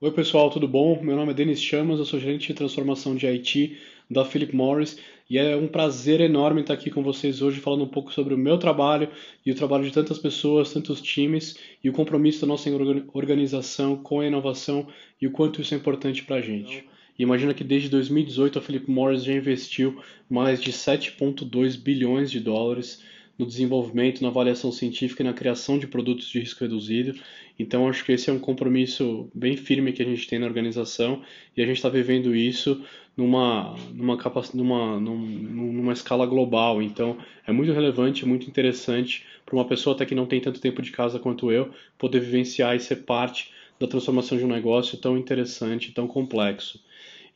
Oi pessoal, tudo bom? Meu nome é Denis Chamas, eu sou gerente de transformação de IT da Philip Morris e é um prazer enorme estar aqui com vocês hoje falando um pouco sobre o meu trabalho e o trabalho de tantas pessoas, tantos times e o compromisso da nossa organização com a inovação e o quanto isso é importante para a gente. E então- imagina que desde 2018 a Philip Morris já investiu mais de 7,2 bilhões de dólares no desenvolvimento, na avaliação científica e na criação de produtos de risco reduzido. Então, acho que esse é um compromisso bem firme que a gente tem na organização e a gente está vivendo isso numa, numa, numa, numa escala global. Então, é muito relevante, muito interessante para uma pessoa até que não tem tanto tempo de casa quanto eu poder vivenciar e ser parte da transformação de um negócio tão interessante, tão complexo.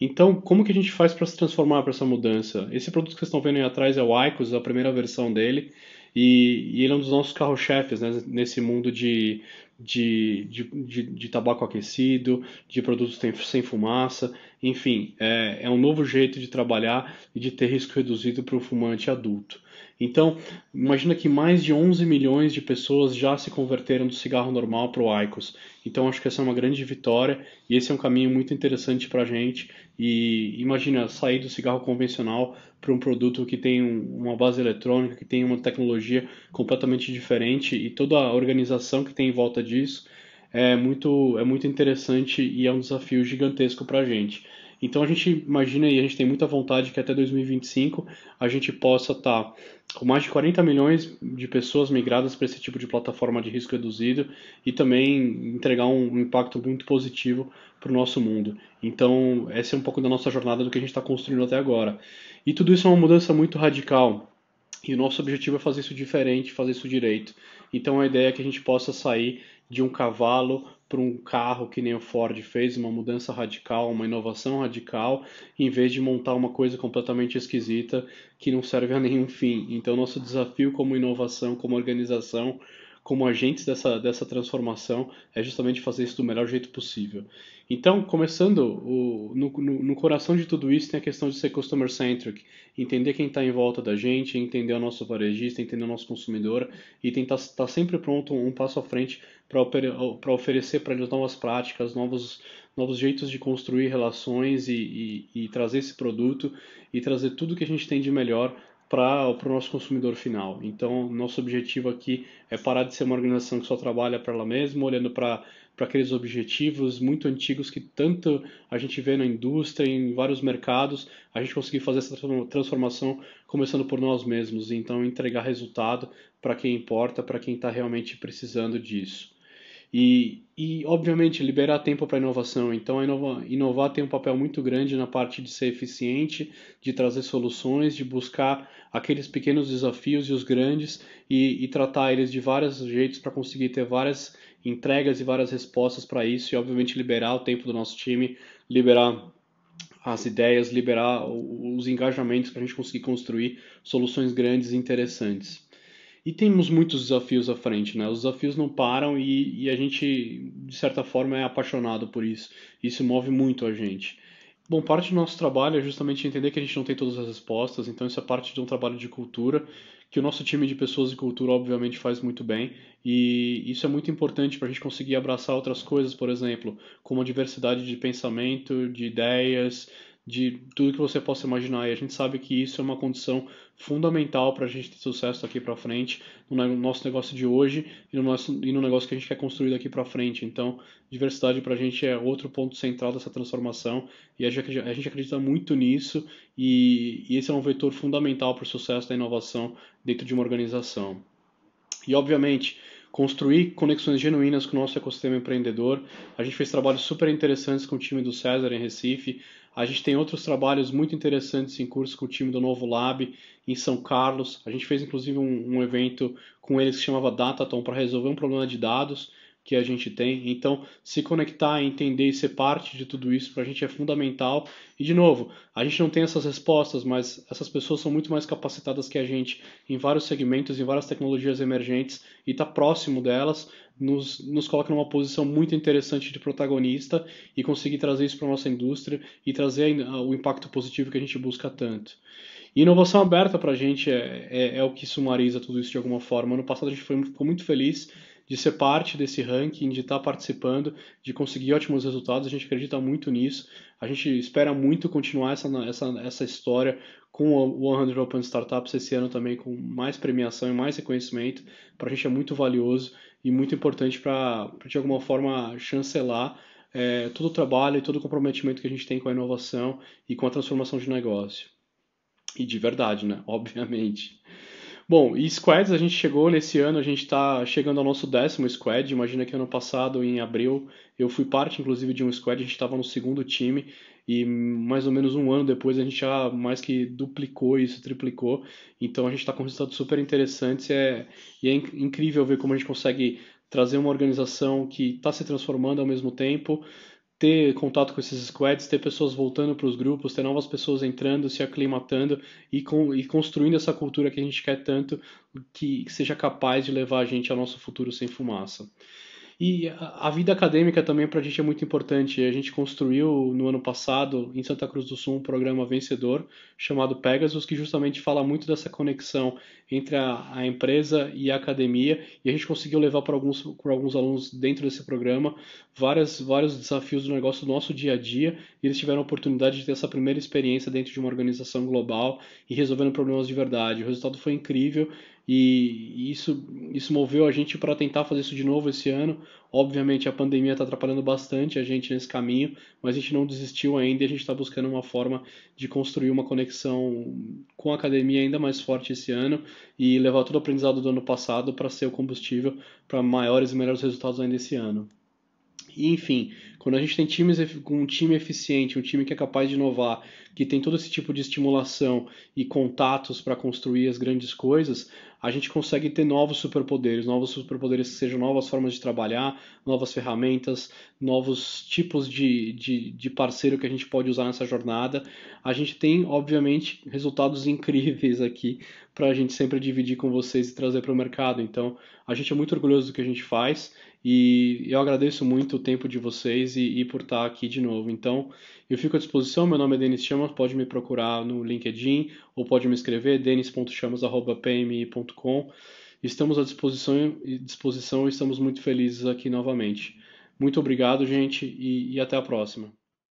Então, como que a gente faz para se transformar para essa mudança? Esse produto que vocês estão vendo aí atrás é o Icos, é a primeira versão dele, e, e ele é um dos nossos carro-chefes né, nesse mundo de, de, de, de, de, tabaco aquecido, de produtos sem fumaça, enfim, é, é um novo jeito de trabalhar e de ter risco reduzido para o fumante adulto. Então, imagina que mais de 11 milhões de pessoas já se converteram do cigarro normal para o Icos. Então, acho que essa é uma grande vitória e esse é um caminho muito interessante para a gente e imagina sair do cigarro convencional para um produto que tem uma base eletrônica, que tem uma tecnologia completamente diferente e toda a organização que tem em volta disso é muito, é muito interessante e é um desafio gigantesco para a gente. Então a gente imagina e a gente tem muita vontade que até 2025 a gente possa estar tá com mais de 40 milhões de pessoas migradas para esse tipo de plataforma de risco reduzido e também entregar um impacto muito positivo para o nosso mundo. Então essa é um pouco da nossa jornada do que a gente está construindo até agora. E tudo isso é uma mudança muito radical. E o nosso objetivo é fazer isso diferente, fazer isso direito. Então a ideia é que a gente possa sair de um cavalo para um carro que nem o Ford fez, uma mudança radical, uma inovação radical, em vez de montar uma coisa completamente esquisita que não serve a nenhum fim. Então, nosso desafio como inovação, como organização, como agentes dessa, dessa transformação é justamente fazer isso do melhor jeito possível. Então, começando, o, no, no, no coração de tudo isso tem a questão de ser customer-centric, entender quem está em volta da gente, entender o nosso varejista, entender o nosso consumidor e tentar estar tá sempre pronto um passo à frente para oferecer para eles novas práticas, novos, novos jeitos de construir relações e, e, e trazer esse produto e trazer tudo que a gente tem de melhor para o nosso consumidor final. Então, nosso objetivo aqui é parar de ser uma organização que só trabalha para ela mesma, olhando para aqueles objetivos muito antigos que tanto a gente vê na indústria, em vários mercados, a gente conseguir fazer essa transformação começando por nós mesmos, então entregar resultado para quem importa, para quem está realmente precisando disso. E, e obviamente, liberar tempo para inovação. Então, inovar tem um papel muito grande na parte de ser eficiente, de trazer soluções, de buscar aqueles pequenos desafios e os grandes e, e tratar eles de vários jeitos para conseguir ter várias entregas e várias respostas para isso. E, obviamente, liberar o tempo do nosso time, liberar as ideias, liberar os engajamentos para a gente conseguir construir soluções grandes e interessantes. E temos muitos desafios à frente, né? Os desafios não param e, e a gente, de certa forma, é apaixonado por isso. Isso move muito a gente. Bom, parte do nosso trabalho é justamente entender que a gente não tem todas as respostas, então isso é parte de um trabalho de cultura, que o nosso time de pessoas de cultura obviamente faz muito bem, e isso é muito importante para a gente conseguir abraçar outras coisas, por exemplo, como a diversidade de pensamento, de ideias, de tudo que você possa imaginar. E a gente sabe que isso é uma condição fundamental para a gente ter sucesso daqui para frente no nosso negócio de hoje e no, nosso, e no negócio que a gente quer construir daqui para frente. Então, diversidade para a gente é outro ponto central dessa transformação e a gente, acredita muito nisso e, e esse é um vetor fundamental para o sucesso da inovação dentro de uma organização. E, obviamente, construir conexões genuínas com o nosso ecossistema empreendedor. A gente fez trabalhos super interessantes com o time do César em Recife. A gente tem outros trabalhos muito interessantes em curso com o time do Novo Lab em São Carlos. A gente fez inclusive um, um evento com eles que chamava Dataton para resolver um problema de dados que a gente tem. Então, se conectar, entender e ser parte de tudo isso para a gente é fundamental. E, de novo, a gente não tem essas respostas, mas essas pessoas são muito mais capacitadas que a gente em vários segmentos, em várias tecnologias emergentes e estar tá próximo delas nos, nos coloca numa posição muito interessante de protagonista e conseguir trazer isso para nossa indústria e trazer o impacto positivo que a gente busca tanto. inovação aberta para a gente é, é, é, o que sumariza tudo isso de alguma forma. Ano passado a gente foi, ficou muito feliz de ser parte desse ranking, de estar tá participando, de conseguir ótimos resultados. A gente acredita muito nisso. A gente espera muito continuar essa, essa, essa história com o 100 Open Startups esse ano também, com mais premiação e mais reconhecimento. Para a gente é muito valioso e muito importante para, de alguma forma, chancelar é, todo o trabalho e todo o comprometimento que a gente tem com a inovação e com a transformação de negócio. E de verdade, né? Obviamente. Bom, e squads a gente chegou nesse ano, a gente está chegando ao nosso décimo squad. Imagina que ano passado, em abril, eu fui parte inclusive de um squad, a gente estava no segundo time e mais ou menos um ano depois a gente já mais que duplicou isso, triplicou. Então a gente está com resultados super interessantes é, e é incrível ver como a gente consegue trazer uma organização que está se transformando ao mesmo tempo ter contato com esses squads, ter pessoas voltando para os grupos, ter novas pessoas entrando, se aclimatando e, com, e construindo essa cultura que a gente quer tanto, que, que seja capaz de levar a gente ao nosso futuro sem fumaça. E a, vida acadêmica também para a gente é muito importante. A gente construiu no ano passado, em Santa Cruz do Sul, um programa vencedor chamado Pegasus, que justamente fala muito dessa conexão entre a, a empresa e a academia. E a gente conseguiu levar para alguns, alguns alunos dentro desse programa várias, vários desafios do negócio do nosso dia a dia. E eles tiveram a oportunidade de ter essa primeira experiência dentro de uma organização global e resolvendo problemas de verdade. O resultado foi incrível e, isso, isso moveu a gente para tentar fazer isso de novo esse ano. Obviamente a pandemia está atrapalhando bastante a gente nesse caminho, mas a gente não desistiu ainda e a gente está buscando uma forma de construir uma conexão com a academia ainda mais forte esse ano e levar todo o aprendizado do ano passado para ser o combustível para maiores e melhores resultados ainda esse ano. Enfim, quando a gente tem times com um time eficiente, um time que é capaz de inovar, que tem todo esse tipo de estimulação e contatos para construir as grandes coisas, a gente consegue ter novos superpoderes, novos superpoderes que sejam novas formas de trabalhar, novas ferramentas, novos tipos de, de, de parceiro que a gente pode usar nessa jornada. A gente tem, obviamente, resultados incríveis aqui para a gente sempre dividir com vocês e trazer para o mercado. Então, a gente é muito orgulhoso do que a gente faz e eu agradeço muito o tempo de vocês e, e, por estar aqui de novo. Então, eu fico à disposição. Meu nome é Denis Chamas, pode me procurar no LinkedIn ou pode me escrever, denis.chamas.pmi.com. Estamos à disposição, disposição e estamos muito felizes aqui novamente. Muito obrigado, gente, e, e até a próxima.